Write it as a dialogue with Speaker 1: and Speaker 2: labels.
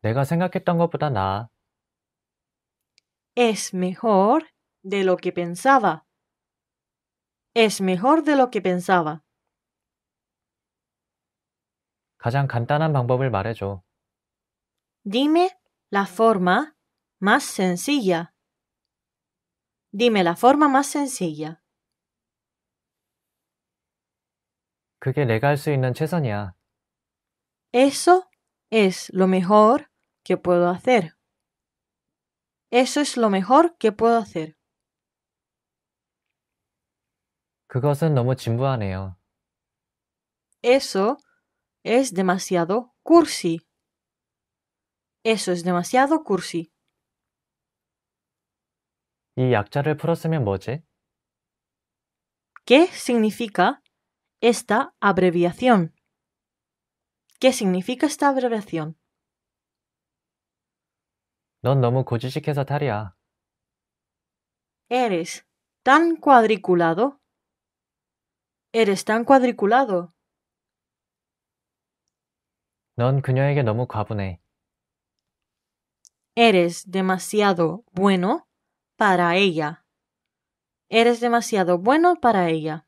Speaker 1: Es
Speaker 2: mejor de lo que pensaba. Es mejor de lo que pensaba.
Speaker 1: 가장 간단한 방법을
Speaker 2: Dime la forma más sencilla. Dime la forma más sencilla.
Speaker 1: Que 내가 수 있는
Speaker 2: Eso es lo mejor ¿Qué puedo hacer. Eso es lo mejor que puedo hacer.
Speaker 1: 그것은 너무 진부하네요.
Speaker 2: Eso es demasiado cursi. Eso es demasiado cursi. ¿Qué significa esta abreviación? ¿Qué significa esta abreviación? Eres tan cuadriculado. Eres tan cuadriculado. Eres demasiado bueno para ella. Eres demasiado bueno para ella.